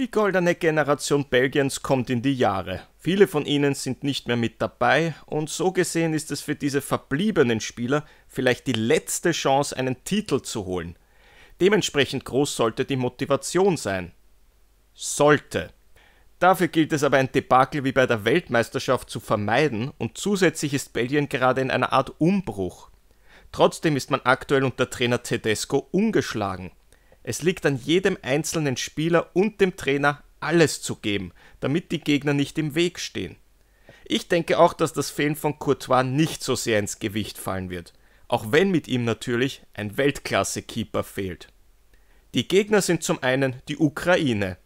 Die goldene Generation Belgiens kommt in die Jahre. Viele von ihnen sind nicht mehr mit dabei und so gesehen ist es für diese verbliebenen Spieler vielleicht die letzte Chance, einen Titel zu holen. Dementsprechend groß sollte die Motivation sein. Sollte. Dafür gilt es aber ein Debakel wie bei der Weltmeisterschaft zu vermeiden und zusätzlich ist Belgien gerade in einer Art Umbruch. Trotzdem ist man aktuell unter Trainer Tedesco ungeschlagen. Es liegt an jedem einzelnen Spieler und dem Trainer, alles zu geben, damit die Gegner nicht im Weg stehen. Ich denke auch, dass das Fehlen von Courtois nicht so sehr ins Gewicht fallen wird, auch wenn mit ihm natürlich ein Weltklasse-Keeper fehlt. Die Gegner sind zum einen die Ukraine.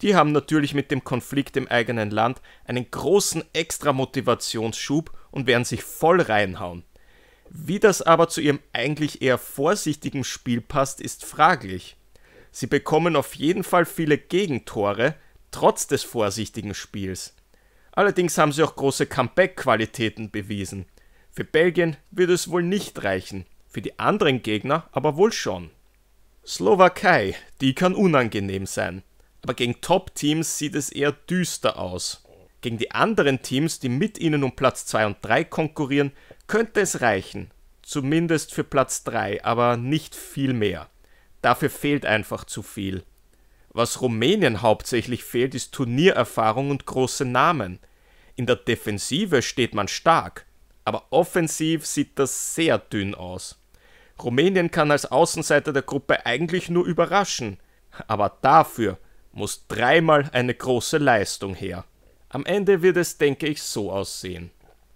Die haben natürlich mit dem Konflikt im eigenen Land einen großen extra Motivationsschub und werden sich voll reinhauen. Wie das aber zu ihrem eigentlich eher vorsichtigen Spiel passt, ist fraglich. Sie bekommen auf jeden Fall viele Gegentore, trotz des vorsichtigen Spiels. Allerdings haben sie auch große Comeback-Qualitäten bewiesen. Für Belgien würde es wohl nicht reichen, für die anderen Gegner aber wohl schon. Slowakei, die kann unangenehm sein, aber gegen Top-Teams sieht es eher düster aus. Gegen die anderen Teams, die mit ihnen um Platz 2 und 3 konkurrieren, könnte es reichen. Zumindest für Platz 3, aber nicht viel mehr. Dafür fehlt einfach zu viel. Was Rumänien hauptsächlich fehlt, ist Turniererfahrung und große Namen. In der Defensive steht man stark, aber offensiv sieht das sehr dünn aus. Rumänien kann als Außenseiter der Gruppe eigentlich nur überraschen, aber dafür muss dreimal eine große Leistung her. Am Ende wird es, denke ich, so aussehen.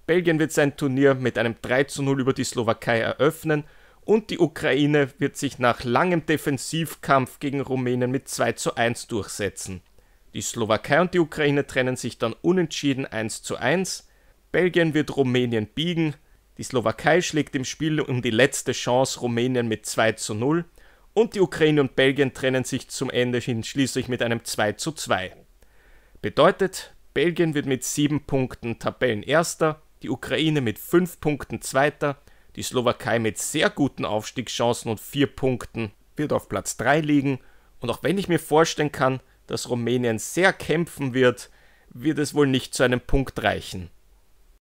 Belgien wird sein Turnier mit einem 3 zu 0 über die Slowakei eröffnen und die Ukraine wird sich nach langem Defensivkampf gegen Rumänien mit 2 zu 1 durchsetzen. Die Slowakei und die Ukraine trennen sich dann unentschieden 1 zu 1. Belgien wird Rumänien biegen. Die Slowakei schlägt im Spiel um die letzte Chance Rumänien mit 2 zu 0 und die Ukraine und Belgien trennen sich zum Ende hin schließlich mit einem 2 zu 2. Bedeutet, Belgien wird mit 7 Punkten Tabellenerster, die Ukraine mit 5 Punkten Zweiter, die Slowakei mit sehr guten Aufstiegschancen und vier Punkten wird auf Platz 3 liegen. Und auch wenn ich mir vorstellen kann, dass Rumänien sehr kämpfen wird, wird es wohl nicht zu einem Punkt reichen.